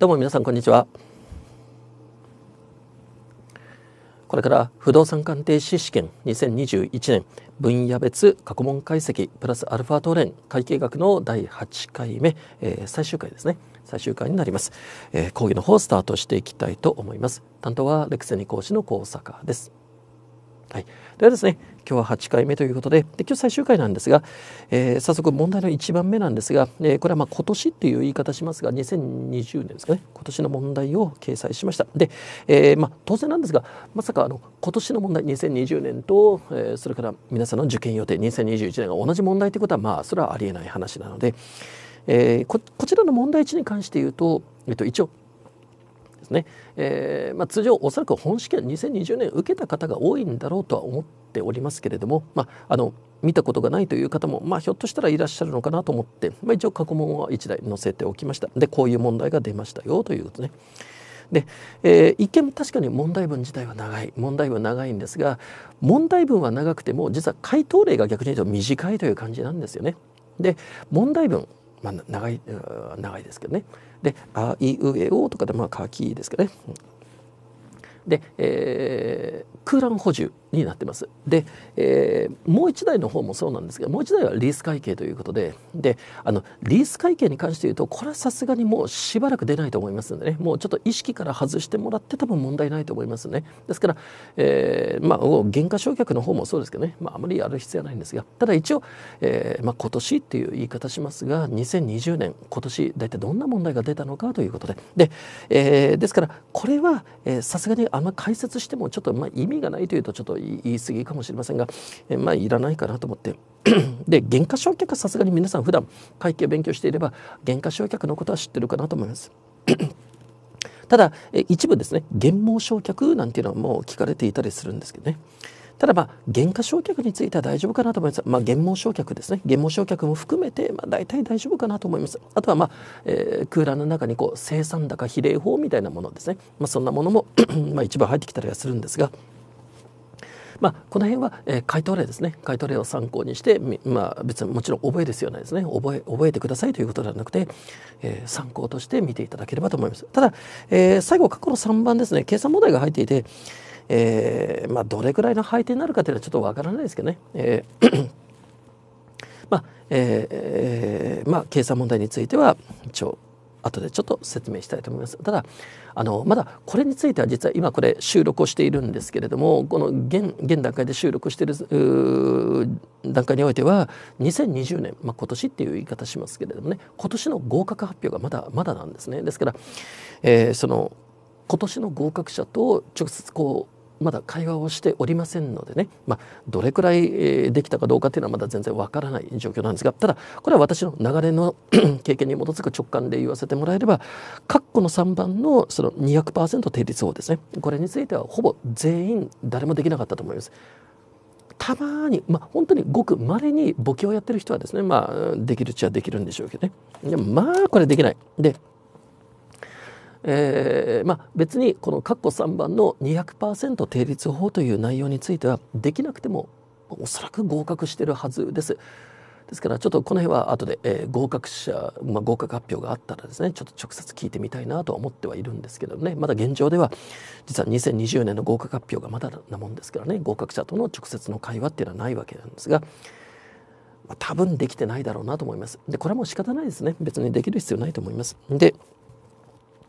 どうも皆さんこんにちはこれから不動産鑑定士試験2021年分野別過去問解析プラスアルファトレン会計学の第8回目、えー、最終回ですね最終回になります、えー、講義の方をスタートしていきたいと思います担当はレクセニ講師の高坂ですはい、ではですね今日は8回目ということでで今日最終回なんですが、えー、早速問題の1番目なんですが、えー、これはま今年という言い方しますが2020年ですかね今年の問題を掲載しましたで、えー、ま当然なんですがまさかあの今年の問題2020年と、えそれから皆さんの受験予定2021年が同じ問題ということはまあそれはありえない話なので、えこちらの問題1に関して言うと、えっと、一応ですね、えー、まあ、通常おそらく本試験2020年受けた方が多いんだろうとは思っておりますけれども、まあ、あの見たことがないという方も、まあ、ひょっとしたらいらっしゃるのかなと思って、まあ、一応過去問は1台載せておきましたでこういう問題が出ましたよということね。で、えー、一見確かに問題文自体は長い問題文は長いんですが問題文は長くても実は解答例が逆に言うと短いという感じなんですよね。で問題文まあ、長い長いですけどねで「あいうえお」とかでまあ書きですけどねで、えー、空欄補充になってます。で、えー、もう1台の方もそうなんですがもう1台はリース会計ということでであのリース会計に関して言うとこれはさすがにもうしばらく出ないと思いますのでねもうちょっと意識から外してもらって多分問題ないと思いますね。ですから、えー、まあ減価償却の方もそうですけどね、まあ、あまりやる必要はないんですがただ一応、えー、まあ、今年っていう言い方しますが2020年今年大体どんな問題が出たのかということでで、えー、ですからこれはさすがにあんま解説してもちょっとまあ意味がないというとちょっと言い過ぎかもしれませんが、えまあいらないかなと思って。で減価償却はさすがに皆さん普段会計を勉強していれば減価償却のことは知ってるかなと思います。ただ一部ですね減毛償却なんていうのはもう聞かれていたりするんですけどね。ただまあ減価償却については大丈夫かなと思います。まあ、減毛償却ですね。減毛償却も含めてまあ大体大丈夫かなと思います。あとはまあ、えー、空欄の中にこう生産高比例法みたいなものですね。まあ、そんなものも まあ一部入ってきたりはするんですが。まあ、この辺は、えー、回答例ですね回答例を参考にして、まあ、別にもちろん覚えですよねですね覚え覚えてくださいということではなくて、えー、参考として見ていただければと思いますただ、えー、最後過去の3番ですね計算問題が入っていて、えーまあ、どれくらいの配点になるかというのはちょっとわからないですけどね、えー まあえーまあ、計算問題については一応後でちょっと説明したいと思います。ただ、あのまだこれについては実は今これ収録をしているんですけれどもこの現現段階で収録している段階においては2020年、まあ、今年っていう言い方しますけれどもね今年の合格発表がまだまだなんですね。ですから、えー、その今年の合格者と直接こうまだ会話をしておりませんのでね、まあ、どれくらいできたかどうかっていうのはまだ全然わからない状況なんですがただこれは私の流れの 経験に基づく直感で言わせてもらえれば括弧の3番のその200%定率法ですねこれについてはほぼ全員誰もできなかったと思います。たまに、まあ、本当にごくまれに簿記をやってる人はですね、まあ、できるっちゃできるんでしょうけどね。いやまあこれできない。でえーまあ、別にこの括弧3番の200%定率法という内容についてはできなくてもおそらく合格してるはずです。ですからちょっとこの辺は後で、えー、合格者、まあ、合格発表があったらですねちょっと直接聞いてみたいなとは思ってはいるんですけどねまだ現状では実は2020年の合格発表がまだなもんですからね合格者との直接の会話っていうのはないわけなんですが、まあ、多分できてないだろうなと思います。でこれはもう仕方ないですね別にできる必要ないと思います。で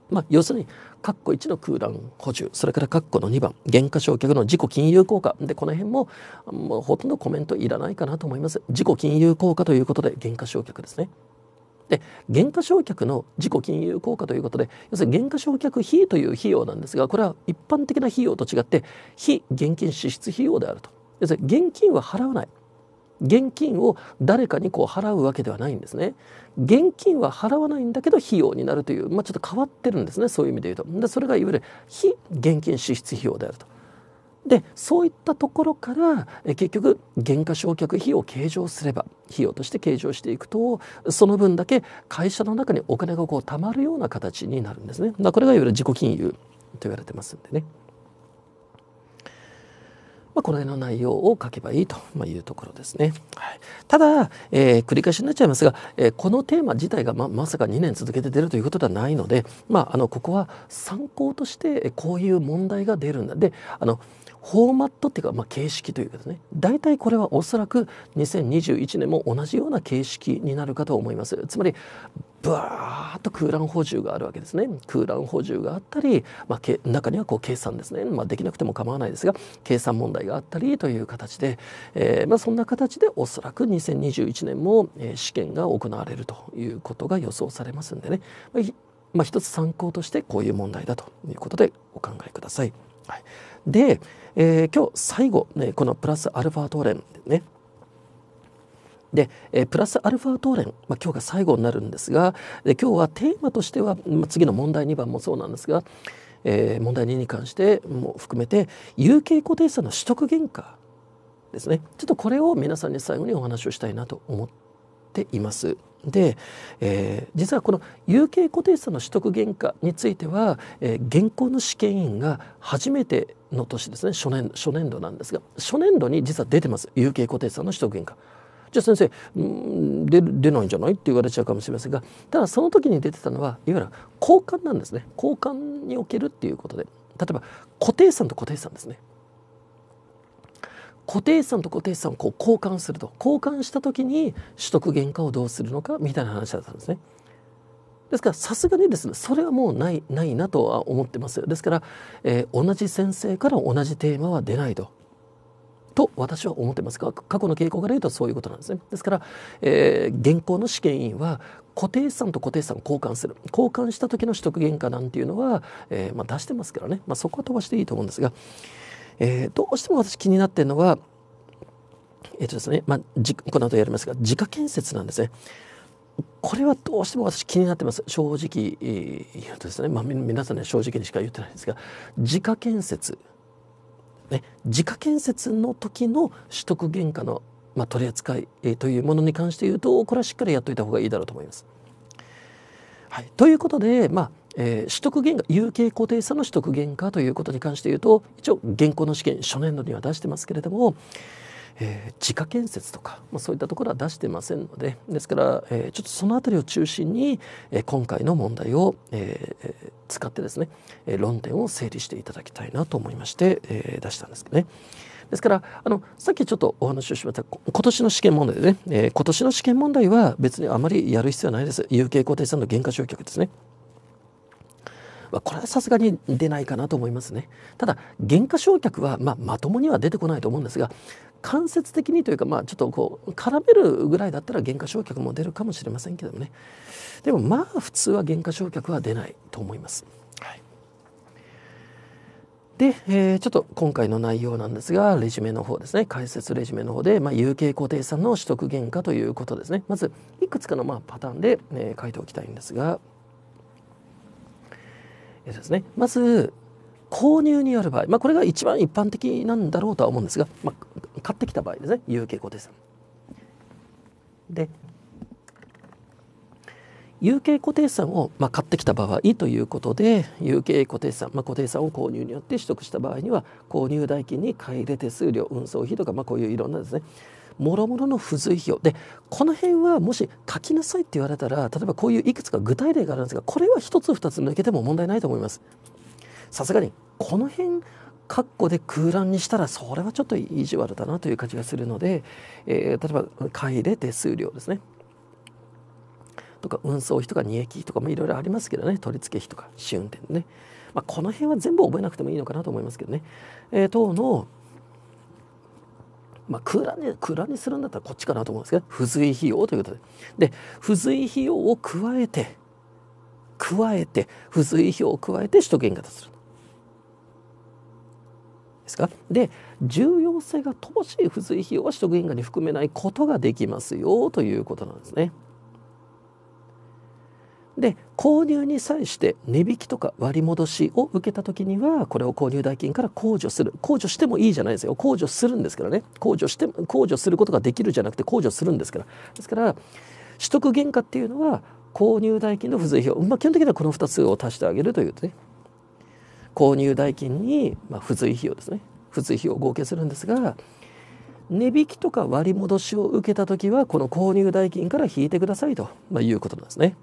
まあ、要するに括弧1の空欄補充それから括弧の2番減価償却の自己金融効果でこの辺ももうほとんどコメントいらないかなと思います自己金融効果ということで減価償却ですねで減価償却の自己金融効果ということで要するに減価償却費という費用なんですがこれは一般的な費用と違って非現金支出費用であると要するに現金は払わない現金を誰かにこう払うわけではないんですね。現金は払わないんだけど費用になるという、まあ、ちょっと変わってるんですねそういう意味で言うと。でそれがいわゆる非現金支出費用であると。でそういったところからえ結局減価償却費を計上すれば費用として計上していくとその分だけ会社の中にお金がこう貯まるような形になるんですね。だこれがいわゆる自己金融と言われてますんでね。まあ、この辺の内容を書けばいいというところですね。はい、ただ、えー、繰り返しになっちゃいますが、えー、このテーマ自体がままさか2年続けて出るということではないので、まあ、あのここは参考としてこういう問題が出るんだであのフォーマットっていうか、まあ、形式というかですね大体これはおそらく2021年も同じような形式になるかと思いますつまりブワーッと空欄補充があるわけですね空欄補充があったり、まあ、け中にはこう計算ですね、まあ、できなくても構わないですが計算問題があったりという形で、えー、まあ、そんな形でおそらく2021年も、試験が行われるということが予想されますんでね、まあ、一つ参考としてこういう問題だということでお考えください。はいで、えー、今日最後、ね、このプラスアルファトーレンねで、えー、プラスアルファトーレン、まあ、今日が最後になるんですがで今日はテーマとしては、まあ、次の問題2番もそうなんですが、えー、問題2に関しても含めて有形固定資産の取得原価ですねちょっとこれを皆さんに最後にお話をしたいなと思っています。で、えー、実はこの有形固定資産の取得原価については、えー、現行の試験員が初めての年ですね初年初年度なんですが初年度に実は出てます有形固定資産の取得原価。じゃあ先生出出ないんじゃないって言われちゃうかもしれませんがただその時に出てたのはいわゆる交換なんですね交換におけるっていうことで例えば固定資産と固定資産ですね固定資産と固定資産をこう交換すると交換した時に取得原価をどうするのかみたいな話だったんですね。ですからさすがにですねそれはもうないないなとは思ってますですから、えー、同じ先生から同じテーマは出ないと。と私は思ってますが過去の傾向から言うとそういうことなんですねですから、えー、現行の試験委員は固定資産と固定資産を交換する交換した時の取得原価なんていうのは、えー、まあ、出してますからね、まあ、そこは飛ばしていいと思うんですが、えどうしても私気になってるのはえっ、とですね、まあ、この後やりますが自家建設なんですねこれはどうしても私気になってます正直言うとですね、まあ、皆さんね正直にしか言ってないんですが自家建設ね自家建設の時の取得原価の、まあ、取り扱い、えというものに関して言うとこれはしっかりやっといた方がいいだろうと思います。はい、ということで、まあえー、取得原価有形固定差の取得原価ということに関して言うと一応現行の試験初年度には出してますけれどもえー、自家建設とか、まあ、そういったところは出してませんのでですから、えー、ちょっとその辺りを中心に、えー、今回の問題を、えー、使ってですね、えー、論点を整理していただきたいなと思いまして、えー、出したんですけどね。ですからあのさっきちょっとお話をしました今年の試験問題でね、えー、今年の試験問題は別にあまりやる必要はないです有形固定資産の減価償却ですね。まあ、これはさすがに出ないかなと思いますね。ただ減価償却は、まあ、まともには出てこないと思うんですが間接的にというか、まあ、ちょっとこう絡めるぐらいだったら減価償却も出るかもしれませんけどもねでもまあ普通は減価償却は出ないと思います。はいで、えー、ちょっと今回の内容なんですが、レジュメの方ですね、解説レジュメの方で、まあ、有形固定資産の取得原価ということですね。まず、いくつかのまあパターンで、え書いておきたいんですが、やつですね。まず、購入による場合、まあ、これが一番一般的なんだろうとは思うんですが、まあ、買ってきた場合ですね、有形固定資産。で、有形固定資産を、まあ、買ってきた場合ということで有形固定資産、まあ、固定資産を購入によって取得した場合には購入代金に買い入れ手数料運送費とか、まあ、こういういろんなですねもろもろの付随費用でこの辺はもし書きなさいって言われたら例えばこういういくつか具体例があるんですがこれは1つ2つ抜けても問題ないと思います。さすがにこの辺括弧で空欄にしたらそれはちょっと意地悪だなという感じがするので、えー、例えば買い入れ手数料ですねとか運送費とか荷益とかいろいろありますけどね取り付け費とか試運転ね、まあ、この辺は全部覚えなくてもいいのかなと思いますけどね、えー、等のまあ、空欄に空欄にするんだったらこっちかなと思うんですけど付随費用ということでで付随費用を加えて加えて付随費用を加えて首都圏型するですかで重要性が乏しい付随費用は取得原価に含めないことができますよということなんですね。で購入に際して値引きとか割り戻しを受けた時にはこれを購入代金から控除する控除してもいいじゃないですよ控除するんですけどね控除して控除することができるじゃなくて控除するんですからですから取得原価っていうのは購入代金の付随用、まあ、基本的にはこの2つを足してあげるというとね購入代金に、ま付随費用ですね付随費用を合計するんですが値引きとか割り戻しを受けた時はこの購入代金から引いてくださいと、まいうことなんですね。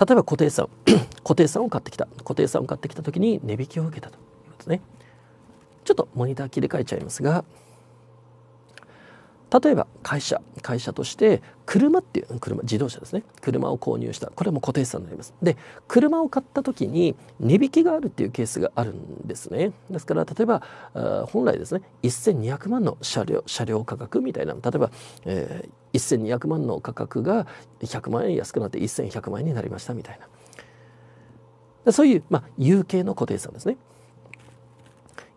例えば固定資産 固定資産を買ってきた固定資産を買ってきた時に値引きを受けたということですねちょっとモニター切り替えちゃいますが例えば会社会社として車っていう車自動車ですね車を購入したこれも固定資産になりますで車を買った時に値引きがあるっていうケースがあるんですねですから例えば本来ですね1200万の車両車両価格みたいな例えば、えー、1200万の価格が100万円安くなって1100万円になりましたみたいなそういう、まあ、有形の固定資産ですね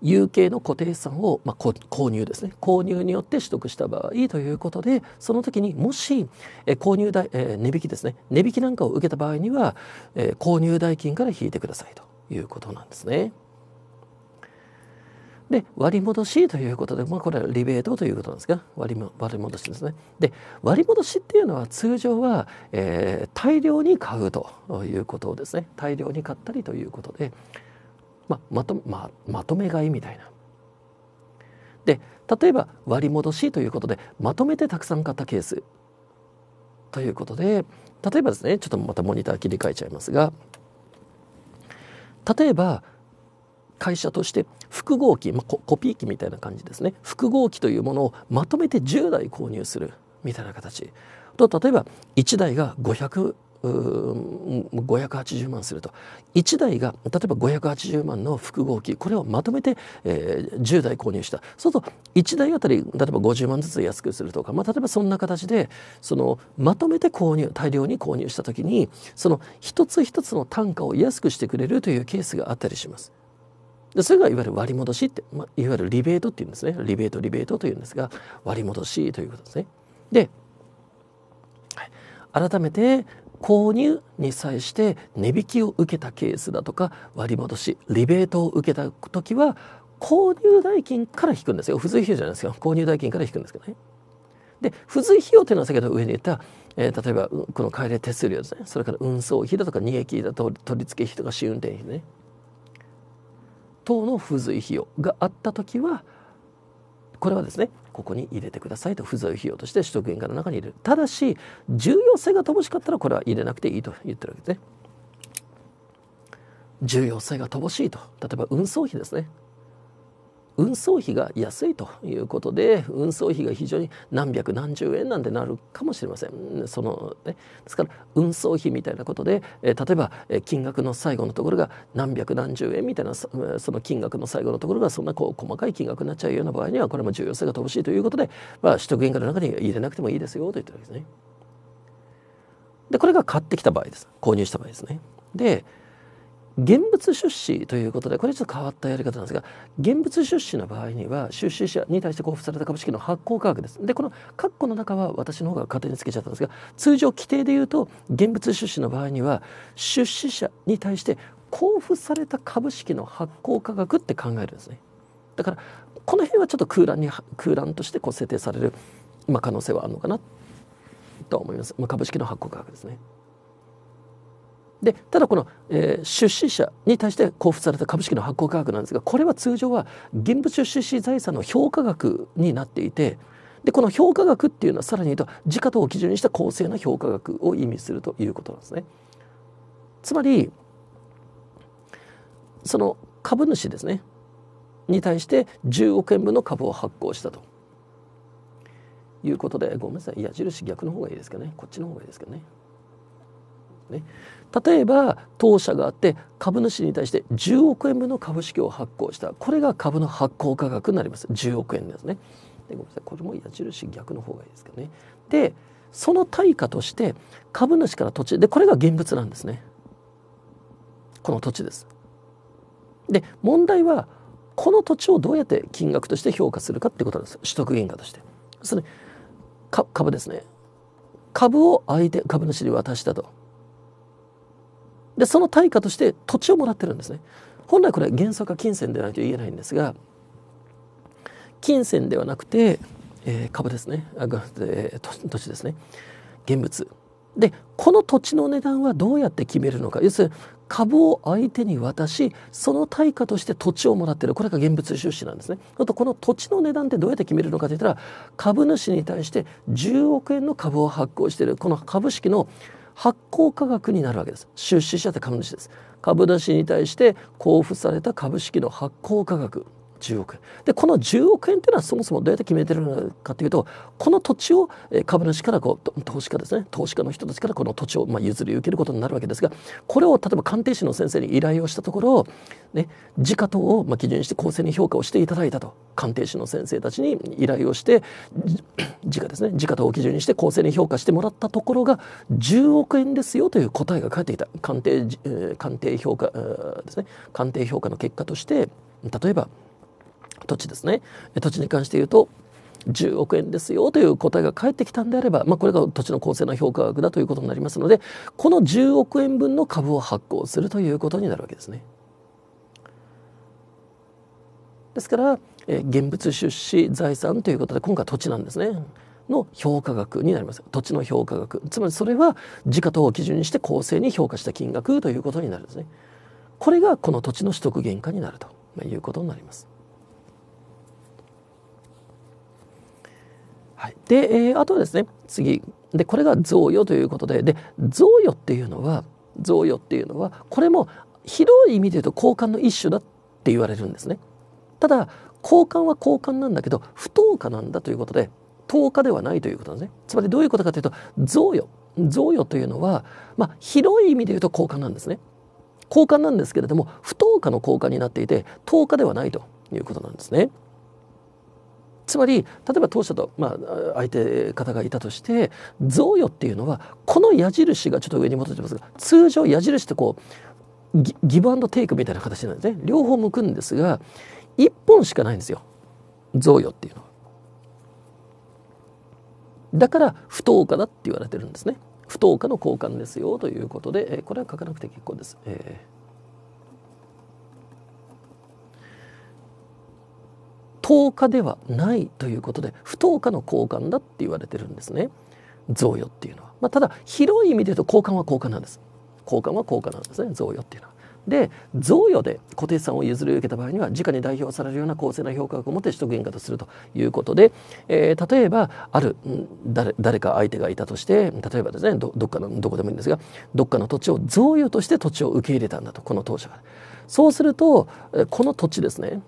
有形の固定資産を、まあ、購入ですね購入によって取得した場合ということでその時にもし、え購入代、え値引きですね値引きなんかを受けた場合には、え購入代金から引いてくださいということなんですね。で割戻しということで、まあ、これはリベートということなんですが割割戻しですね。で割戻しっていうのは通常は、えー、大量に買うということですね大量に買ったりということでまあ、まとままとめ買いみたいな。で例えば割り戻しということでまとめてたくさん買ったケースということで例えばですねちょっとまたモニター切り替えちゃいますが例えば会社として複合機、まあ、コピー機みたいな感じですね複合機というものをまとめて10台購入するみたいな形と例えば1台が500 580万すると1台が例えば580万の複合機これをまとめて、えー、10台購入したそうすると1台あたり例えば50万ずつ安くするとか、まあ、例えばそんな形でそのまとめて購入大量に購入した時にその一つ一つの単価を安くしてくれるというケースがあったりします。それがいわゆる割戻しって、まあ、いわゆるリベートっていうんですねリベートリベートというんですが割戻しということですね。で改めて購入に際して値引きを受けたケースだとか割り戻しリベートを受けた時は購入代金から引くんですよ付随費用じゃないですよ購入代金から引くんですけどね。で付随費用というのは先ほど上に言った、えー、例えばこの帰れ手数料ですねそれから運送費だとか利益だと取り付け費とか試運転費ね等の付随費用があった時はこれはですねここに入れてくださいと不在費用として取得原価の中に入れるただし重要性が乏しかったらこれは入れなくていいと言ってるわけですね重要性が乏しいと例えば運送費ですね運送費が安いということで運送費が非常に何百何十円なんてなるかもしれませんその、ね、ですから運送費みたいなことで、え例えば、え金額の最後のところが何百何十円みたいなその金額の最後のところがそんなこう細かい金額になっちゃうような場合にはこれも重要性が乏しいということで、まあ、取得原価の中に入れなくてもいいですよと言ってるわけですね。でこれが買ってきた場合です購入した場合ですね。で現物出資ということでこれちょっと変わったやり方なんですが現物出資の場合には出資者に対して交付された株式の発行価格ですでこの括弧の中は私の方が勝手につけちゃったんですが通常規定で言うと現物出資の場合には出資者に対して交付された株式の発行価格って考えるんですねだからこの辺はちょっと空欄に空欄としてこう設定される、まあ、可能性はあるのかなと思います、まあ、株式の発行価格ですね。でただこの、えー、出資者に対して交付された株式の発行価格なんですがこれは通常は現物出資財産の評価額になっていてでこの評価額っていうのはさらに言うと時価等を基準にした公正な評価額を意味するということなんですね。つまりその株主ですねに対して10億円分の株を発行したということでごめんなさい矢印逆の方がいいですかねこっちの方がいいですかね。ね例えば当社があって株主に対して10億円分の株式を発行したこれが株の発行価格になります10億円ですねでごめんなさいこれも矢印逆の方がいいですけどねでその対価として株主から土地でこれが現物なんですねこの土地ですで問題はこの土地をどうやって金額として評価するかってことなんです取得原価としてそれ株ですね株を相手株主に渡したとでその対価として土地をもらってるんですね本来これは原則は金銭でないと言えないんですが金銭ではなくて、えー、株ですねあ、えー、土地ですね現物でこの土地の値段はどうやって決めるのか要するに株を相手に渡しその対価として土地をもらってるこれが現物収支なんですねあとこの土地の値段ってどうやって決めるのかといったら株主に対して10億円の株を発行しているこの株式の発行価格になるわけです出資者って株主です株主に対して交付された株式の発行価格10億円でこの10億円っていうのはそもそもどうやって決めてるのかというとこの土地を株主からこう投資家ですね投資家の人たちからこの土地をまあ譲り受けることになるわけですがこれを例えば鑑定士の先生に依頼をしたところ、ね、時価等をまあ基準にして公正に評価をしていただいたと鑑定士の先生たちに依頼をして時価ですね時価等を基準にして公正に評価してもらったところが10億円ですよという答えが返ってきた鑑定,、鑑定評価ですね鑑定評価の結果として例えば土地ですね土地に関して言うと10億円ですよという答えが返ってきたんであれば、まあ、これが土地の公正な評価額だということになりますのでこの10億円分の株を発行するということになるわけですね。ですから、え現物出資財産ということで今回土地なんですね。の評価額になります土地の評価額つまりそれは時価等を基準にして公正に評価した金額ということになるんですねこれがこの土地の取得原価になるということになりますはい、で、えー、あとはですね次でこれが贈与ということでで贈与っていうのは贈与っていうのはこれも広い意味で言うと交換の一種だって言われるんですね。ただ交換は交換なんだけど不等価なんだということで等価ではないということですね。つまりどういうことかというと贈与贈与というのは、まあ、広い意味で言うと交換なんですね。交換なんですけれども不等価の交換になっていて等価ではないということなんですね。つまり例えば当社と、まあ、相手方がいたとして贈与っていうのはこの矢印がちょっと上に戻ってますが通常矢印ってこうギギブアンドテイクみたいな形なんですね両方向くんですが1本しかないんですよ贈与っていうのは。だから不等価だって言われてるんですね。不等価の交換ですよということで、えこれは書かなくて結構です。えー10日ではないということで不等価の交換だって言われてるんですね贈与っていうのは、まあ、ただ広い意味で言うと交換は交換なんです交換は交換なんですね贈与っていうのは。で贈与で固定資産を譲り受けた場合には直に代表されるような公正な評価額を持って取得原価とするということで、えー、例えばある誰誰か相手がいたとして例えばですねどどっかのどこでもいいんですがどっかの土地を贈与として土地を受け入れたんだとこの当社が。そうするとこの土地ですね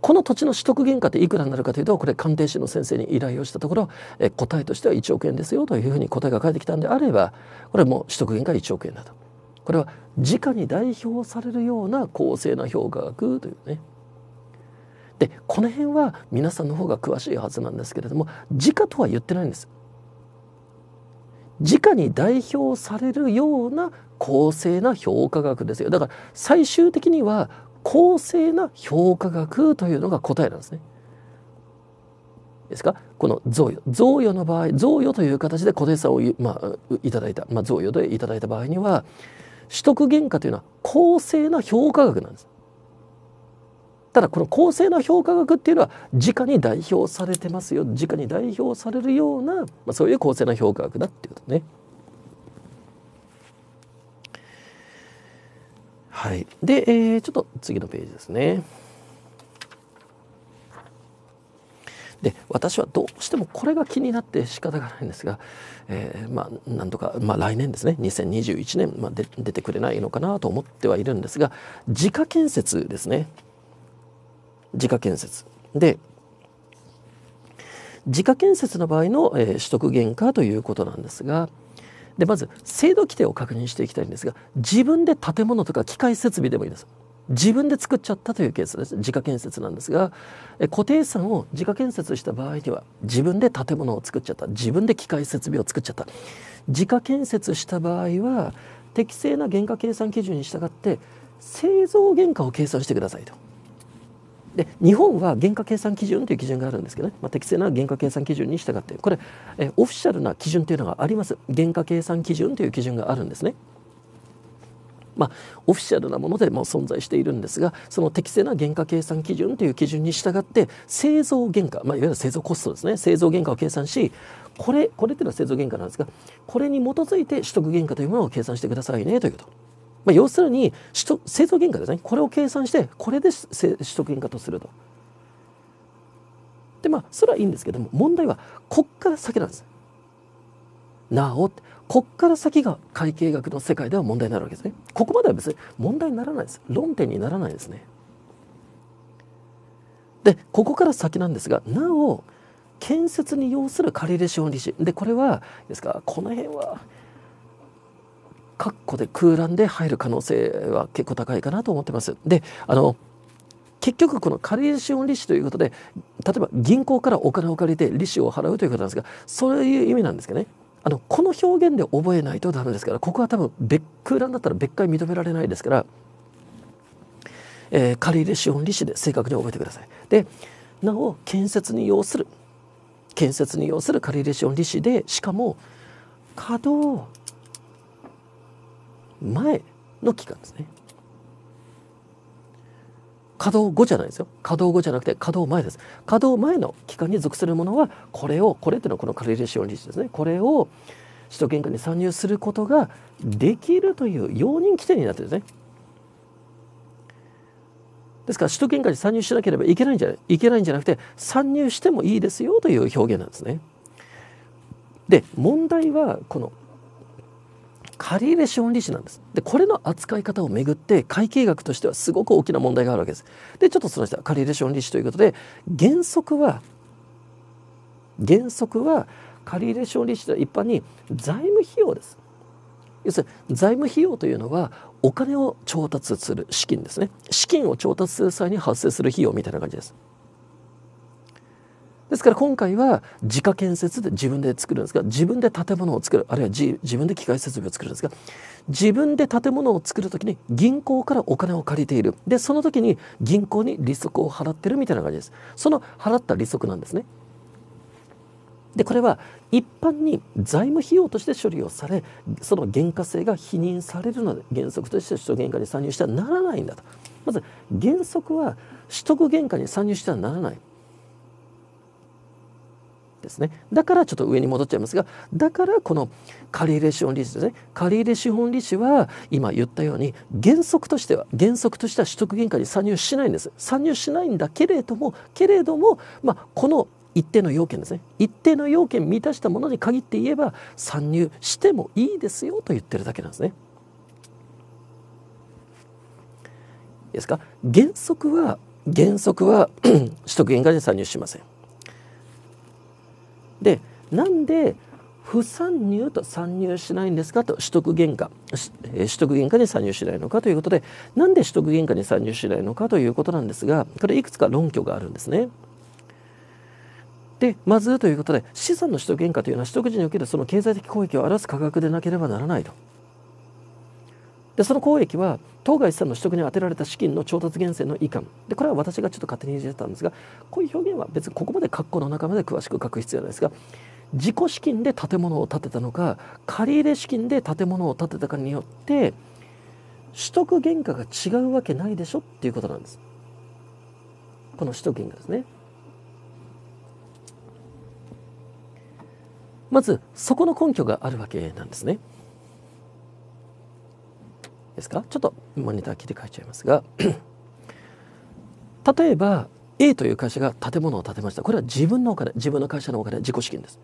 この土地の取得原価っていくらになるかというとこれ鑑定士の先生に依頼をしたところえ答えとしては1億円ですよというふうに答えが返ってきたんであればこれも取得原価1億円だとこれは直に代表されるような公正な評価額というねでこの辺は皆さんの方が詳しいはずなんですけれども直とは言ってないんです直に代表されるような公正な評価額ですよだから最終的には公正な評価額というのが答えなんですね。ですかこの贈与贈与の場合贈与という形で固定さんを、まあ、いただいた、まあ、贈与でいただいた場合には取得原価というのは公正な評価額なんです。ただこの公正な評価額っていうのは直に代表されてますよ直に代表されるような、まあ、そういう公正な評価額だっていうことね。はい、で、えー、ちょっと次のページですね。で私はどうしてもこれが気になって仕方がないんですが、えー、まあなんとか、まあ、来年ですね2021年、まあ、で出てくれないのかなと思ってはいるんですが自家建設ですね自家建設で自家建設の場合の、えー、取得原価ということなんですが、でまず制度規定を確認していきたいんですが自分で建物とか機械設備でもいいです自分で作っちゃったというケースです自家建設なんですが固定資産を自家建設した場合には自分で建物を作っちゃった自分で機械設備を作っちゃった自家建設した場合は適正な原価計算基準に従って製造原価を計算してくださいとで日本は原価計算基準という基準があるんですけどね、まあ、適正な原価計算基準に従ってこれえオフィシャルな基準というのがあります原価計算基準という基準があるんですね。まあ、オフィシャルなものでも存在しているんですがその適正な原価計算基準という基準に従って製造原価、まあ、いわゆる製造コストですね製造原価を計算しこれこれっていうのは製造原価なんですがこれに基づいて取得原価というものを計算してくださいねということ。まあ、要するに取得原価ですねこれを計算してこれで取得原価とすると。でまあそれはいいんですけども問題はこっから先なんです。なおこっから先が会計学の世界では問題になるわけですね。ここまでは別に問題にならないです。論点にならないですね。でここから先なんですがなお建設に要する借入資本利子でこれはですかこの辺は括弧で空欄で入る可能性は結構高いかなと思ってます。であの結局この借り資本利子ということで例えば銀行からお金を借りて利子を払うということなんですがそういう意味なんですけどねあのこの表現で覚えないとダメですからここは多分別空欄だったら別回認められないですから、えー、借入資本利子で正確に覚えてください。でなお建設に要する建設に要する借入資本利子でしかも稼働前の期間ですね稼働後じゃないですよ稼働後じゃなくて稼働前です稼働前の期間に属するものはこれをこれっていうのはこのカレレシオン率ですねこれを首都圏下に参入することができるという容認規定になってるんですねですから首都圏下に参入しなければいけないんじゃないいけないんじゃなくて参入してもいいですよという表現なんですね。で問題はこの借入資本利子なんです。で、これの扱い方をめぐって、会計学としてはすごく大きな問題があるわけです。で、ちょっとその人は借入資本利子ということで、原則は、原則は借入資本利子とは一般に財務費用です。要するに財務費用というのはお金を調達する資金ですね資金を調達する際に発生する費用みたいな感じですですから今回は自家建設で自分で作るんですが自分で建物を作るあるいは自分で機械設備を作るんですが自分で建物を作る時に銀行からお金を借りているでその時に銀行に利息を払ってるみたいな感じですその払った利息なんですねでこれは一般に財務費用として処理をされその原価性が否認されるので原則として首都原価に参入してはならないんだとまず原則は取得原価に参入してはならないですねだからちょっと上に戻っちゃいますがだからこの借入資本利子ですね借入資本利子は今言ったように原則としては原則としては取得原価に参入しないんです参入しないんだけれどもけれども、まあ、この一定の要件ですね一定の要件満たしたものに限って言えば参入してもいいですよと言ってるだけなんですね。いいですか原則は原則は 取得原価に参入しません。でなんで不参入と参入しないんですかと取得原価取得原価に参入しないのかということでなんで取得原価に参入しないのかということなんですがこれいくつか論拠があるんですね。でまずということで資産の取得原価というのは取得時におけるその経済的公益を表す価格でなければならないと。でその交易は当該資産の取得に充てられた資金の調達源泉の以下でこれは私がちょっと勝手にいじってたんですがこういう表現は別にここまで括弧の中まで詳しく書く必要はないですが自己資金で建物を建てたのか借入資金で建物を建てたかによって取得原価が違うわけないでしょっていうことなんです。この取得原価ですね。まずそこの根拠があるわけなんですね。ですかちょっとモニター切り替えちゃいますが 例えば A という会社が建物を建てましたこれは自分のお金自分の会社のお金自己資金です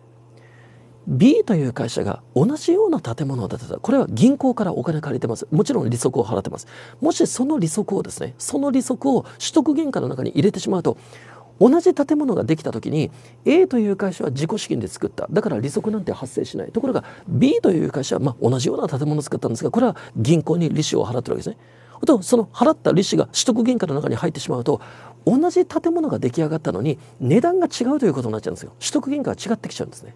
B という会社が同じような建物を建てたこれは銀行からお金借りてますもちろん利息を払ってますもしその利息をですねその利息を取得原価の中に入れてしまうと同じ建物ができた時に A という会社は自己資金で作っただから利息なんて発生しないところが B という会社はま同じような建物を作ったんですがこれは銀行に利子を払ってるわけですね。あとその払った利子が取得原価の中に入ってしまうと同じ建物が出来上がったのに値段が違うということになっちゃうんですよ取得原価が違ってきちゃうんですね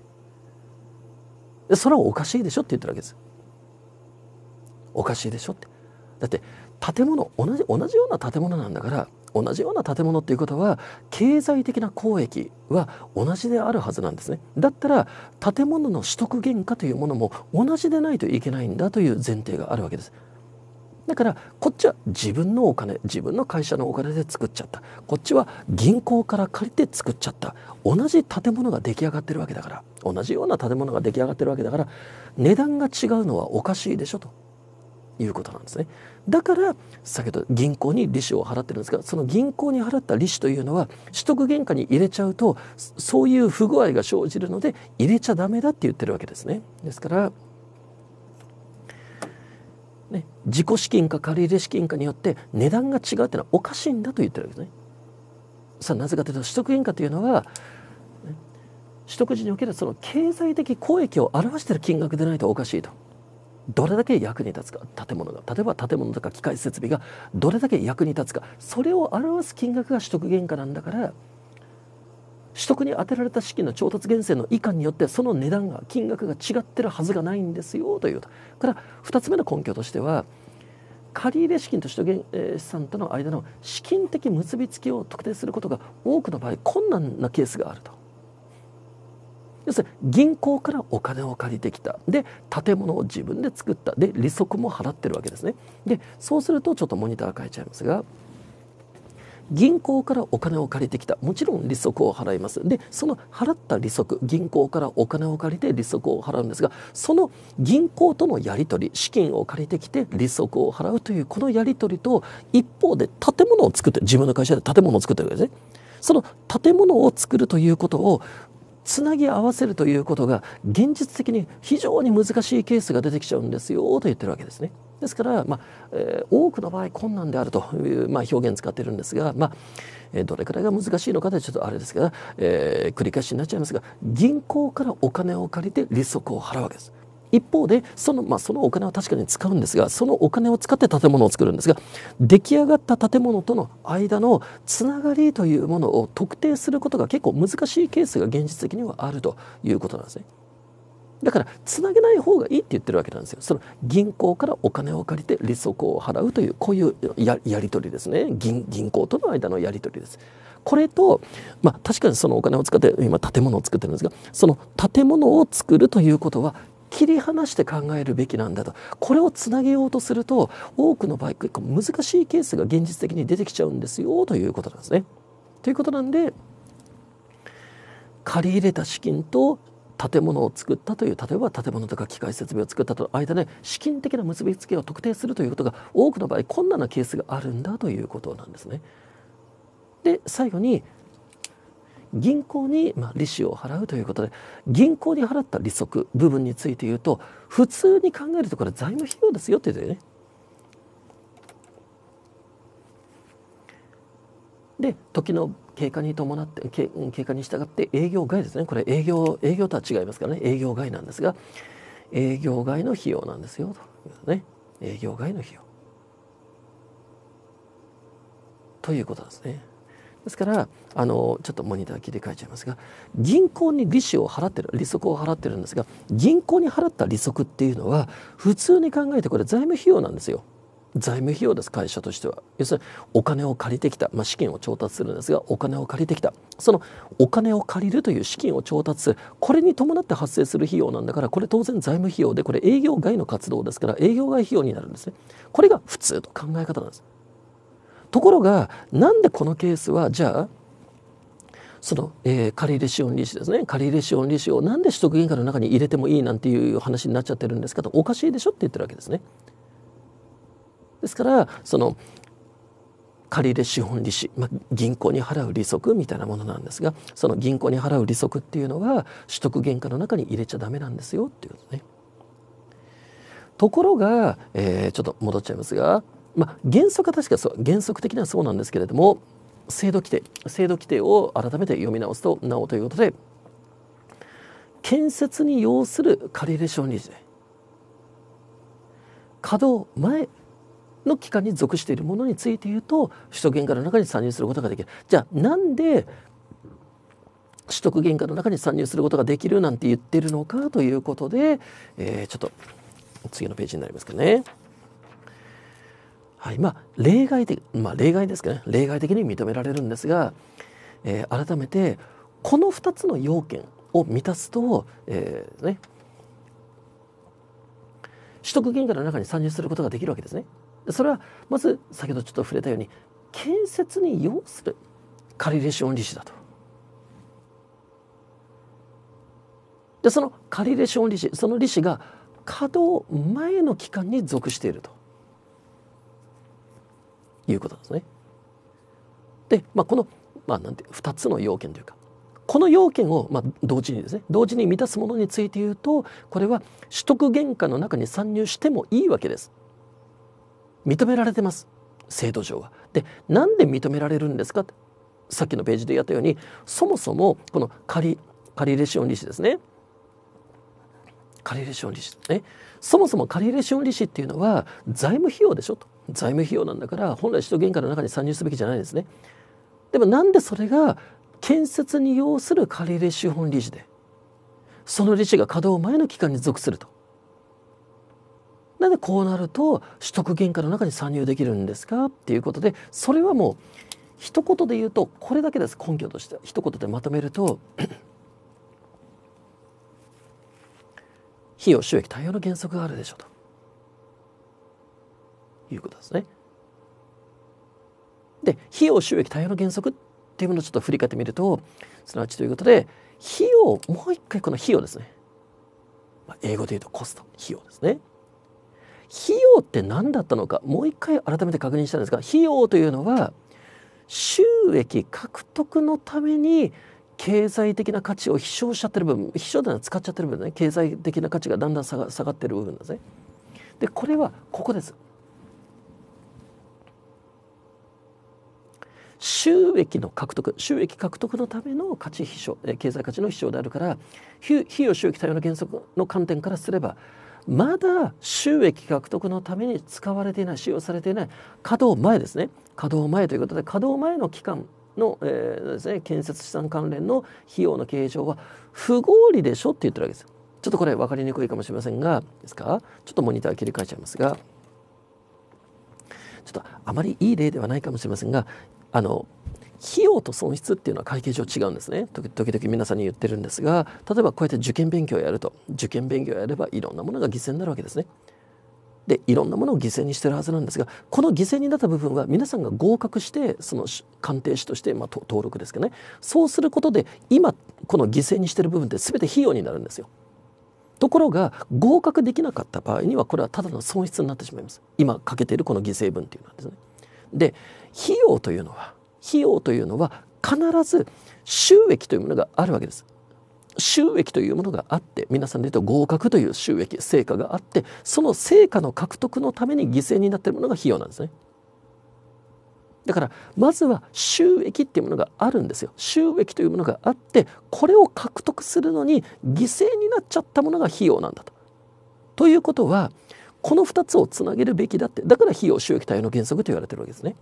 それはおかしいでしょって言ってるわけですおかしいでしょってだって建物同じ同じような建物なんだから同じような建物っていうことは経済的な交易は同じであるはずなんですねだったら建物の取得原価というものも同じでないといけないんだという前提があるわけですだからこっちは自分のお金自分の会社のお金で作っちゃったこっちは銀行から借りて作っちゃった同じ建物が出来上がってるわけだから同じような建物が出来上がってるわけだから値段が違うのはおかしいでしょということなんですね。だから先ほど銀行に利子を払ってるんですがその銀行に払った利子というのは取得原価に入れちゃうとそういう不具合が生じるので入れちゃダメだって言ってるわけですね。ですからね、自己資金か借入資金かによって値段が違うってのはおかしいんだと言ってるわけですね。さあなぜかというと取得原価というのは取得時におけるその経済的公益を表している金額でないとおかしいとどれだけ役に立つか建物が例えば建物とか機械設備がどれだけ役に立つかそれを表す金額が取得原価なんだから取得に充てられた資金の調達源泉の以下によってその値段が金額が違ってるはずがないんですよというとから2つ目の根拠としては借入資金と取得資産との間の資金的結びつきを特定することが多くの場合困難なケースがあると。要するに銀行からお金を借りてきたで建物を自分で作ったで利息も払ってるわけですねでそうするとちょっとモニター変えちゃいますが銀行からお金を借りてきたもちろん利息を払いますでその払った利息銀行からお金を借りて利息を払うんですがその銀行とのやり取り資金を借りてきて利息を払うというこのやり取りと一方で建物を作って自分の会社で建物を作ってるわけですねその建物を作るということをつなぎ合わせるということが現実的に非常に難しいケースが出てきちゃうんですよと言ってるわけですね。ですから、まあえー、多くの場合困難であるという、まあ、表現使ってるんですが、まあえー、どれくらいが難しいのかでちょっとあれですが、えー、繰り返しになっちゃいますが銀行からお金を借りて利息を払うわけです。一方でその,、まあ、そのお金は確かに使うんですがそのお金を使って建物を作るんですが出来上がった建物との間のつながりというものを特定することが結構難しいケースが現実的にはあるということなんですね。だからつなげない方がいいって言ってるわけなんですよ。その銀行からお金を借りて利息を払うというこういうやり取りですね銀銀行との間のやり取りです。これと、まあ、確かにそのお金を使って今建物を作ってるんですがその建物を作るということは切り離して考えるべきなんだとこれをつなげようとすると多くの場合結構難しいケースが現実的に出てきちゃうんですよということなんですね。ということなんで借り入れた資金と建物を作ったという例えば建物とか機械設備を作ったとの間で資金的な結びつきを特定するということが多くの場合困難なケースがあるんだということなんですね。で最後に銀行にまあ利子を払うということで銀行に払った利息部分について言うと普通に考えるとこれ財務費用ですよって言ってね。で時の経過に伴って経過に従って営業外ですねこれ営業営業とは違いますからね営業外なんですが営業外の費用なんですよとね営業外の費用ということですね。ですからあのちょっとモニター切り替えちゃいますが銀行に利子を払ってる利息を払ってるんですが銀行に払った利息っていうのは普通に考えてこれ財務費用なんですよ。財務費用です会社としては要するにお金を借りてきた、まあ、資金を調達するんですがお金を借りてきたそのお金を借りるという資金を調達するこれに伴って発生する費用なんだからこれ当然財務費用でこれ営業外の活動ですから営業外費用になるんですねこれが普通の考え方なんですところがなんでこのケースはじゃあその、えー、借入資本利子ですね借入資本利子をなんで取得原価の中に入れてもいいなんていう話になっちゃってるんですかとおかしいでしょって言ってるわけですね。ですからその借入資本利子、まあ、銀行に払う利息みたいなものなんですがその銀行に払う利息っていうのは取得原価の中に入れちゃダメなんですよっていうことね。ところが、えー、ちょっと戻っちゃいますがまあ、原則は確かそう原則的にはそうなんですけれども制度規定制度規定を改めて読み直すとなおということで建設に要する借り入承認税稼働前の期間に属しているものについて言うと取得原価の中に参入することができるじゃあなんで取得原価の中に参入することができるなんて言ってるのかということで、えー、ちょっと次のページになりますけどね。はい、まあ例外的まあ例外ですかね例外的に認められるんですが、えー、改めてこの2つの要件を満たすと、えーね、取得原価の中に参入することができるわけですね。それはまず先ほどちょっと触れたように建設に要する借入資利子だと。でその借入資利子その利子が稼働前の期間に属していると。いうことですね。で、まあ、この、まあ、なんて2つの要件というかこの要件を、まあ、同時にですね同時に満たすものについて言うとこれは取得原価の中に参入してもいいわけです。認められてます制度上は。でなんで認められるんですかさっきのページでやったようにそもそもこの借入資本利子ですね借入資本利子ねそもそも借入資本利子っていうのは財務費用でしょと。財務費用なんだから本来首都原価の中に参入すべきじゃないですね。でもなんでそれが建設に要する借り入れ資本理事でその理事が稼働前の期間に属すると。なんでこうなると取得原価の中に参入できるんですかっていうことでそれはもう一言で言うとこれだけです根拠として一言でまとめると 費用収益対応の原則があるでしょうと。いうことですね。で費用収益対応の原則っていうものをちょっと振り返ってみるとすなわちということで費用もう一回この費用ですね、まあ、英語で言うとコスト費用ですね費用って何だったのかもう一回改めて確認したんですが費用というのは収益獲得のために経済的な価値を飛翔しちゃってる部分飛翔では使っちゃってる部分ね経済的な価値がだんだん下がってる部分なんですね。でこれはここです。収益の獲得収益獲得のための価値飛翔経済価値の秘書であるから費用収益対応の原則の観点からすればまだ収益獲得のために使われていない使用されていない稼働前ですね稼働前ということで稼働前の期間の、えー、ですね、建設資産関連の費用の計上は不合理でしょって言ってるわけですよ。ちょっとこれ分かりにくいかもしれませんがですかちょっとモニター切り替えちゃいますがちょっとあまりいい例ではないかもしれませんがあの費用と損失っていうのは会計上違うんですね時々皆さんに言ってるんですが例えばこうやって受験勉強をやると受験勉強をやればいろんなものが犠牲になるわけですねでいろんなものを犠牲にしてるはずなんですがこの犠牲になった部分は皆さんが合格してその鑑定士として、まあ、登録ですけどねそうすることで今この犠牲にしてる部分って全て費用になるんですよところが合格できなかった場合にはこれはただの損失になってしまいます今かけているこの犠牲分っていうのはですねで費用というのは費用というのは必ず収益というものがあるわけです。収益というものがあって皆さんで言うと合格という収益成果があってその成果の獲得のために犠牲になっているものが費用なんですね。だからまずは収益っていうものがあるんですよ収益というものがあってこれを獲得するのに犠牲になっちゃったものが費用なんだと。ということはこの2つをつなげるべきだってだから費用収益対応の原則と言われてるわけですね。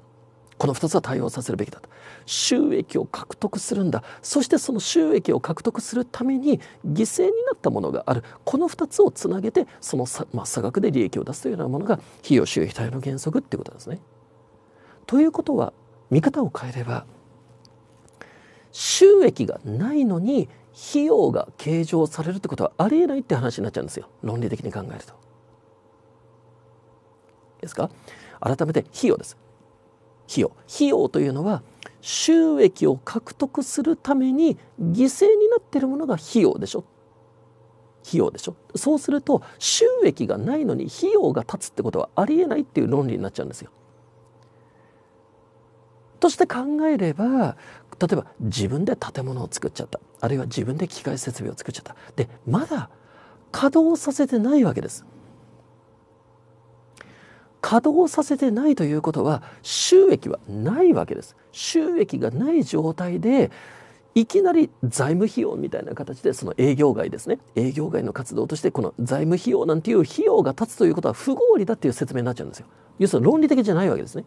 この2つは対応させるべきだと収益を獲得するんだそしてその収益を獲得するために犠牲になったものがあるこの2つをつなげてその差,、まあ、差額で利益を出すというようなものが費用収益対の原則っていうことですね。ということは見方を変えれば収益がないのに費用が計上されるってことはありえないって話になっちゃうんですよ論理的に考えると。ですか改めて費用です費用費用というのは収益を獲得するために犠牲になってるものが費用でしょ費用でしょそうすると収益がないのに費用が立つってことはありえないっていう論理になっちゃうんですよ。として考えれば例えば自分で建物を作っちゃったあるいは自分で機械設備を作っちゃったでまだ稼働させてないわけです。稼働させてないということは収益はないわけです。収益がない状態でいきなり財務費用みたいな形でその営業外ですね営業外の活動としてこの財務費用なんていう費用が立つということは不合理だっていう説明になっちゃうんですよ。要するに論理的じゃないわけですね。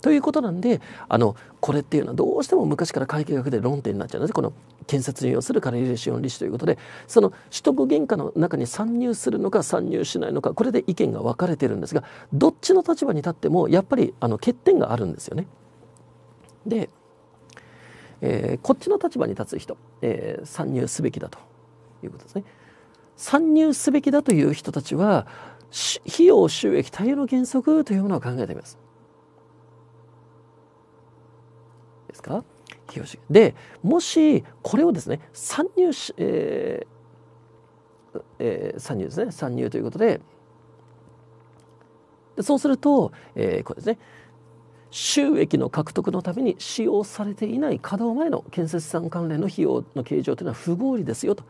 ということなんであのこれっていうのはどうしても昔から会計学で論点になっちゃうのでこの建設に要する借入資本利子ということでその取得原価の中に参入するのか参入しないのかこれで意見が分かれてるんですがどっちの立場に立ってもやっぱりあの欠点があるんですよね。で、えー、こっちの立場に立つ人、えー、参入すべきだということですね。参入すべきだという人たちは費用収益対応の原則というものを考えています。ですかでもしこれをですね参入し、えーえー、参入ですね参入ということででそうすると、えー、これですね収益の獲得のために使用されていない稼働前の建設資産関連の費用の計上というのは不合理ですよと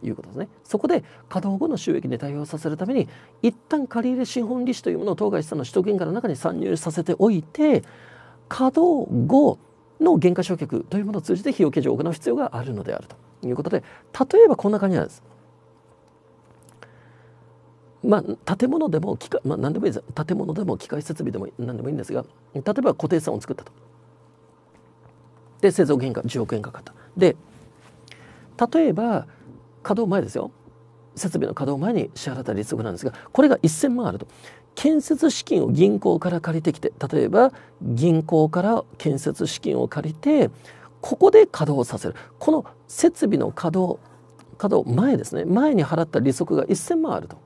いうことですねそこで稼働後の収益に対応させるために一旦借り入れ資本利子というものを当該資産の首都原価の中に参入させておいて稼働後の減価償却というものを通じて費用計上を行う必要があるのであるということで例えばこんな感じなんです。まあ、建物でも機械、まあ、何でもいいです建物でも機械設備でも何でもいいんですが例えば固定資産を作ったとで製造原価10億円かかったで例えば稼働前ですよ設備の稼働前に支払った利息なんですがこれが1000万あると建設資金を銀行から借りてきて例えば銀行から建設資金を借りてここで稼働させるこの設備の稼働稼働前ですね前に払った利息が1,000万あると。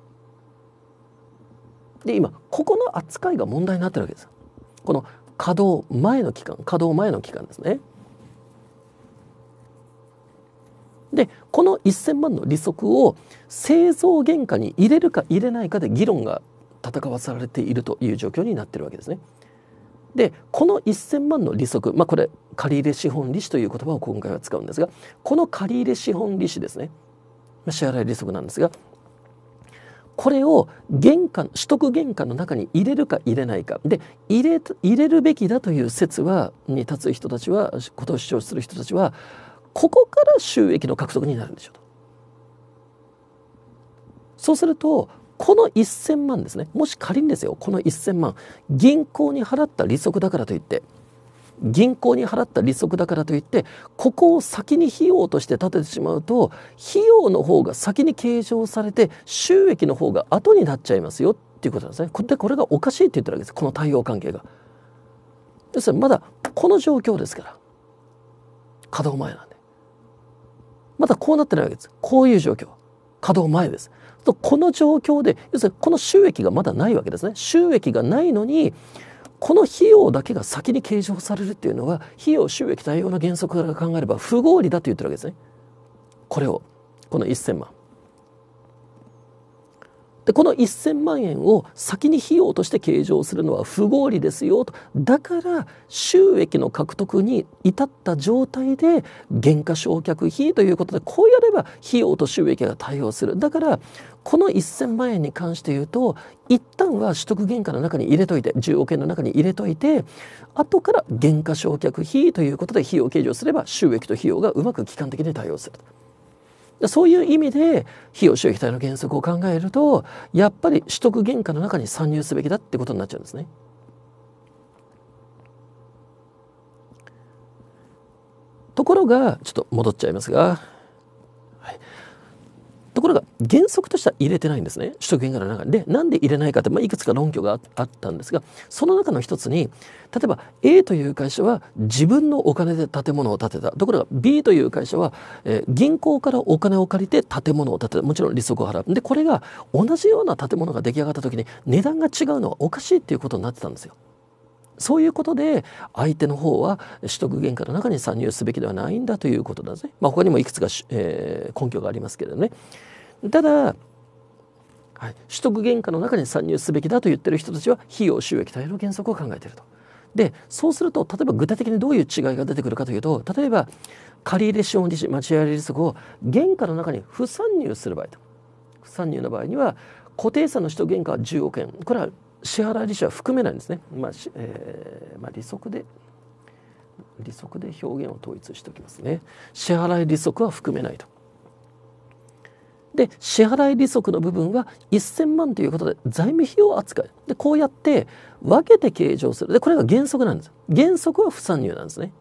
で今ここの扱いが問題になってるわけですこの稼働前の期間稼働前の期間ですね。でこの1,000万の利息を製造原価に入れるか入れないかで議論が戦わされているという状況になってるわけですね。でこの1,000万の利息、まあ、これ借入資本利子という言葉を今回は使うんですがこの借入資本利子ですね、まあ、支払い利息なんですがこれを原価取得原価の中に入れるか入れないかで入れ入れるべきだという説はに立つ人たちはことを主張する人たちはここから収益の獲得になるんでしょうと。そうするとこの1000万ですねもし仮にですよこの1000万銀行に払った利息だからといって銀行に払った利息だからといってここを先に費用として立ててしまうと費用の方が先に計上されて収益の方が後になっちゃいますよっていうことなんですね。でこれがおかしいって言ってるわけですこの対応関係が。ですからまだこの状況ですから稼働前なんでまだこうなってないわけですこういう状況。稼働前です。とこの状況で要するにこの収益がまだないわけですね収益がないのにこの費用だけが先に計上されるっていうのは費用収益対応の原則から考えれば不合理だと言ってるわけですねこれをこの1000万でこの1,000万円を先に費用として計上するのは不合理ですよとだから収益の獲得に至った状態で減価償却費ということでこうやれば費用と収益が対応するだからこの1,000万円に関して言うと一旦は取得原価の中に入れといて10億円の中に入れといて後から減価償却費ということで費用計上すれば収益と費用がうまく期間的に対応すると。そういう意味で費用収益体の原則を考えるとやっぱり取得原価の中に参入すべきだってことになっちゃうんですね。ところがちょっと戻っちゃいますが、はい、ところが原則としては入れてないんですね。首都圏外の中で。なんで入れないかって、まあ、いくつか論拠があったんですが、その中の一つに、例えば A という会社は自分のお金で建物を建てた。ところが B という会社は、えー、銀行からお金を借りて建物を建てた。もちろん利息を払う。で、これが同じような建物が出来上がった時に値段が違うのはおかしいっていうことになってたんですよ。そういうことで相手の方は取得原価の中に参入すべきではないんだということだぜ、まあ、他にもいくつか、えー、根拠がありますけれどね。ただ、はい、取得原価の中に参入すべきだと言ってる人たちは費用収益対の原則を考えていると。でそうすると例えば具体的にどういう違いが出てくるかというと例えば借入資本利子待ち合い利息を原価の中に不参入する場合と不参入の場合には固定資産の取得原価は10億円これは支払利子は含めないんですね、まあえー、まあ、利息で利息で表現を統一しておきますね支払い利息は含めないとで支払い利息の部分は1000万ということで財務費用扱いでこうやって分けて計上するでこれが原則なんです原則は不参入なんですね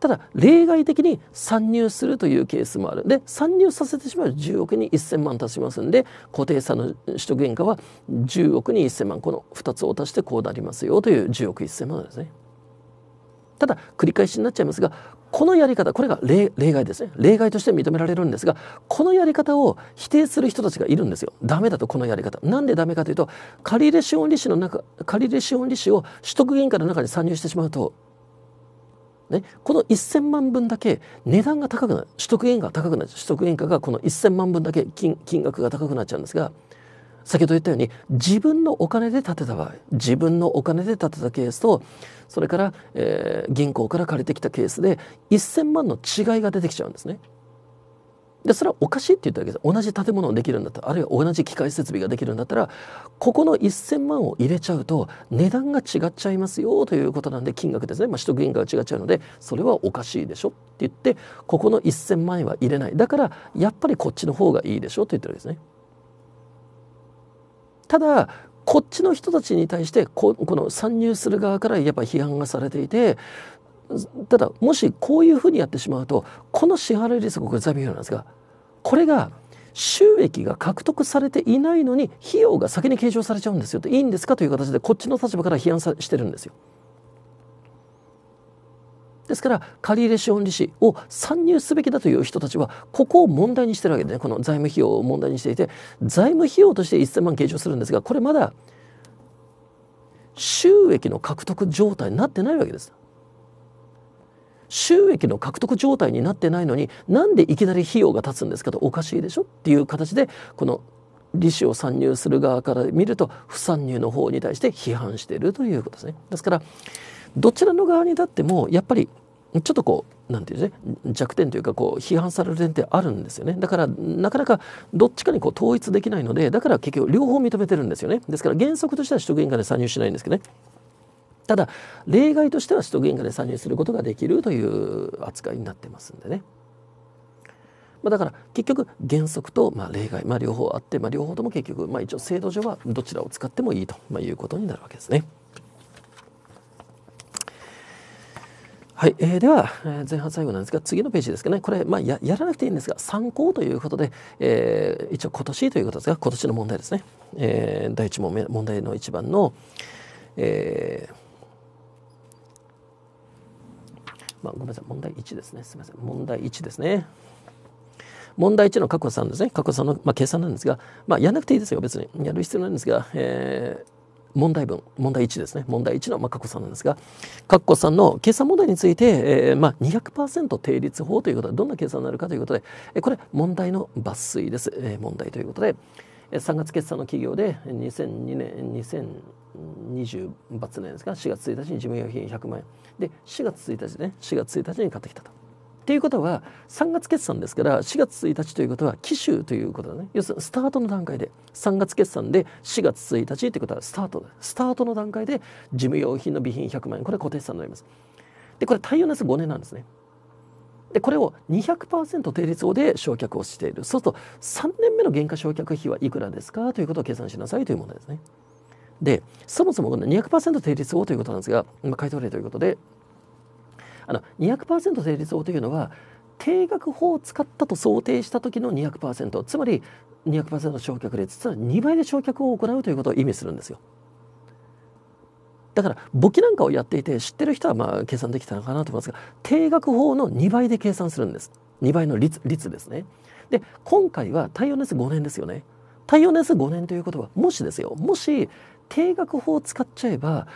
ただ例外的に参入するというケースもあるで参入させてしまう10億に1000万足しますんで固定資産の取得原価は10億に1000万この2つを足してこうなりますよという10億1000万ですね。ただ繰り返しになっちゃいますがこのやり方これが例外ですね例外として認められるんですがこのやり方を否定する人たちがいるんですよダメだとこのやり方なんでダメかというと借入資本利子の中借入資本利子を取得原価の中に参入してしまうとね、この1,000万分だけ値段が高くなる取得原価が高くなる取得原価がこの1,000万分だけ金額が高くなっちゃうんですが先ほど言ったように自分のお金で建てた場合自分のお金で建てたケースとそれから、えー、銀行から借りてきたケースで1,000万の違いが出てきちゃうんですね。でそれはおかしいって言ったわけです同じ建物ができるんだったらあるいは同じ機械設備ができるんだったらここの1,000万を入れちゃうと値段が違っちゃいますよということなんで金額ですね、まあ、取得金額が違っちゃうのでそれはおかしいでしょって言ってここの1,000万円は入れないだからやっぱりこっちの方がいいでしょって言ってるわけですね。ただこっちの人たちに対してこの参入する側からやっぱ批判がされていてただもしこういうふうにやってしまうとこの支払い率これ財務費用なんですがこれが収益が獲得されていないのに費用が先に計上されちゃうんですよといいんですかという形でこっちの立場から批判さしてるんですよ。ですから借入資本利子を参入すべきだという人たちはここを問題にしてるわけでねこの財務費用を問題にしていて財務費用として1,000万計上するんですがこれまだ収益の獲得状態になってないわけです。収益の獲得状態になってないのになんでいきなり費用が立つんですかとおかしいでしょっていう形でこの利子を参入する側から見ると不参入の方に対して批判しているということですね。ですからどちらの側に立ってもやっぱりちょっとこう何て言うんですね弱点というかこう批判される点ってあるんですよねだからなかなかどっちかにこう統一できないのでだから結局両方認めてるんですよねですから原則としては取得委員会で参入しないんですけどねただ例外としては首都銀河で参入することができるという扱いになってますんでね。まあ、だから結局原則とまあ例外、まあ、両方あって、まあ、両方とも結局、まあ、一応制度上はどちらを使ってもいいと、まあ、いうことになるわけですね。はい、えー、では、え前半最後なんですが次のページですかねこれ、まあや、やらなくていいんですが参考ということで、えー、一応今年ということですが今年の問題ですね、えー、第1問目問題の1番の、えーまあ、ごめんなさい、問題1ですね。すみません、問題1ですね。問題1の過去3ですね。過去3の、まあ、計算なんですが、まあ、やらなくていいですよ、別に。やる必要ないんですが、えー、問題文、問題1ですね。問題1の、まあ、過去3なんですが、過去3の計算問題について、えーまあ200、定律法ということはどんな計算になるかということで、えー、これ、問題の抜粋です、えー。問題ということで、3月決算の企業で2002年2020罰年ですか4月1日に事務用品100万円で4月1日ね4月1日に買ってきたと。っていうことは3月決算ですから4月1日ということは期首ということだね要するにスタートの段階で3月決算で4月1日ということはスタートスタートの段階で事務用品の備品100万円これ固定資産になりますでこれ対応のやつ5年なんですねでこれを200%定率法で償却をしているそうすると3年目の減価償却費はいくらですかということを計算しなさいという問題ですね。でそもそもこの200%定率法ということなんですが、ま回答例ということであの200%定率法というのは定額法を使ったと想定した時の200%つまり200%の償却率つまり2倍で償却を行うということを意味するんですよ。だから簿記なんかをやっていて知ってる人はまあ計算できたのかなと思いますが定額法の2倍で計算するんです2倍の率率ですねで今回は耐用年数5年ですよね耐用年数5年ということはもしですよもし定額法を使っちゃえば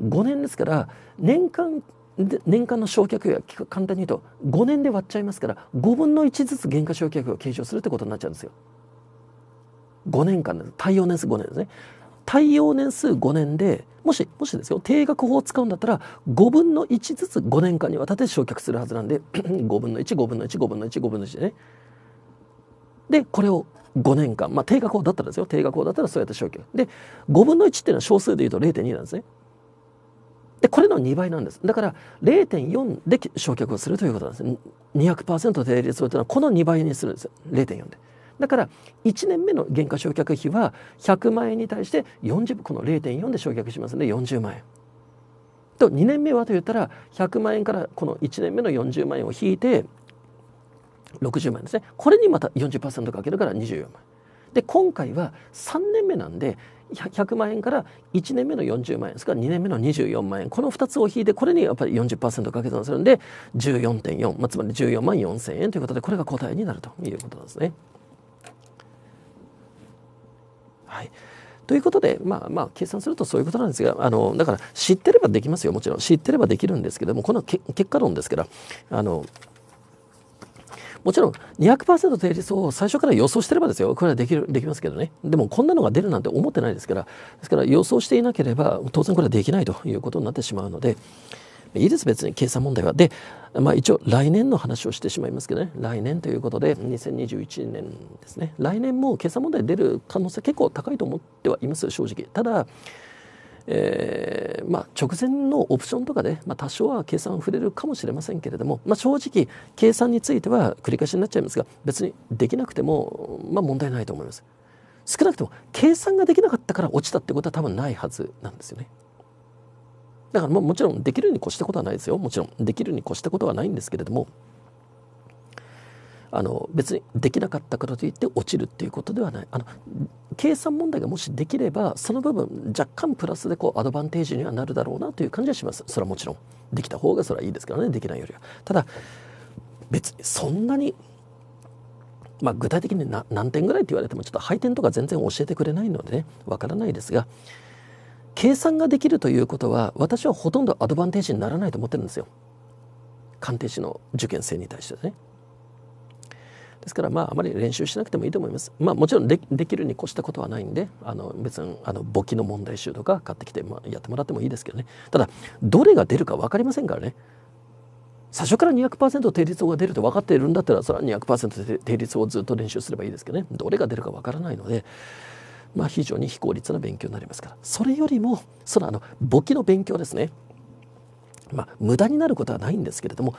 5年ですから年間年間の償却は簡単に言うと5年で割っちゃいますから5分の1ずつ減価償却を計上するってことになっちゃうんですよ。5年間です。対応年数5年ですね。耐用年数5年でもしもしですよ定額法を使うんだったら5分の1ずつ5年間にわたって償却するはずなんで5 分の15分の15分の15分の1でねでこれを5年間まあ定額法だったらですよ定額法だったらそうやって償却で5分の1っていうのは小数でいうと0.2なんですねでこれの2倍なんですだから0.4で償却をするということなんです200%定率をというのはこの2倍にするんですよ0.4で。だから1年目の減価償却費は100万円に対して40この0.4で償却しますので40万円。と2年目はと言ったら100万円からこの1年目の40万円を引いて60万円ですねこれにまた40%かけるから24万円。で今回は3年目なんで100万円から1年目の40万円ですから2年目の24万円この2つを引いてこれにやっぱり40%掛け算するんで14.4、まあ、つまり14万4,000円ということでこれが答えになるということなんですね。はいということで、まあ、まあ計算するとそういうことなんですがあのだから知ってればできますよもちろん知ってればできるんですけどもこの結果論ですからあのもちろん200%定率を最初から予想してればですよこれはできるできますけどねでもこんなのが出るなんて思ってないですからですから予想していなければ当然これはできないということになってしまうのでいいです別に計算問題は。でまあ、一応来年の話をしてしまいますけどね来年ということで2021年ですね来年も計算問題出る可能性結構高いと思ってはいます正直ただ、えー、まあ、直前のオプションとかで、まあ、多少は計算触れるかもしれませんけれども、ま正直計算については繰り返しになっちゃいますが別にできなくても、ま問題ないと思います少なくとも計算ができなかったから落ちたってことは多分ないはずなんですよねだからももちろんできるに越したことはないですよもちろんできるに越したことはないんですけれどもあの別にできなかったからといって落ちるっていうことではないあの計算問題がもしできればその部分若干プラスでこうアドバンテージにはなるだろうなという感じはしますそれはもちろんできた方がそれはいいですからねできないよりはただ別にそんなにまあ、具体的に何点ぐらいって言われてもちょっと配点とか全然教えてくれないのでねわからないですが計算ができるということは私はほとんどアドバンテージにならないと思ってるんですよ鑑定士の受験生に対してですねですからまああまり練習しなくてもいいと思いますまあもちろんできるに越したことはないんであの別にあの簿記の問題集とか買ってきて、まあ、やってもらってもいいですけどねただどれが出るか分かりませんからね最初から200%定率法が出ると分かっているんだったらそれは200%定率法をずっと練習すればいいですけどねどれが出るか分からないのでまあ、非常に非効率な勉強になりますからそれよりもそのあの簿記の勉強ですね、まあ、無駄になることはないんですけれども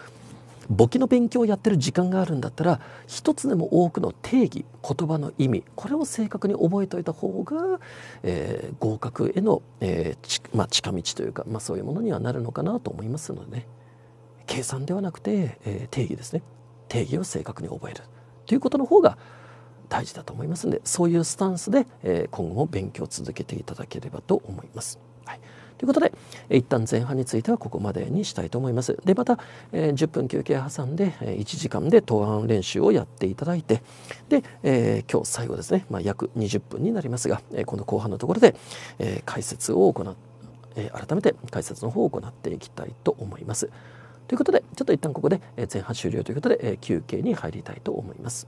簿記の勉強をやってる時間があるんだったら一つでも多くの定義言葉の意味これを正確に覚えておいた方が、えー、合格への、えーまあ、近道というか、まあ、そういうものにはなるのかなと思いますのでね計算ではなくて、えー、定義ですね定義を正確に覚えるということの方が大事だと思いますのでそういうスタンスで、え今後も勉強を続けていただければと思います。はい、ということで一旦前半についてはここまでにしたいと思います。でまた、えー、10分休憩挟んで、えー、1時間で答案練習をやっていただいてで、えー、今日最後ですね、まあ、約20分になりますが、えー、この後半のところで、えー、解説を行っ、えー、改めて解説の方を行っていきたいと思います。ということでちょっと一旦ここでえ前半終了ということで、えー、休憩に入りたいと思います。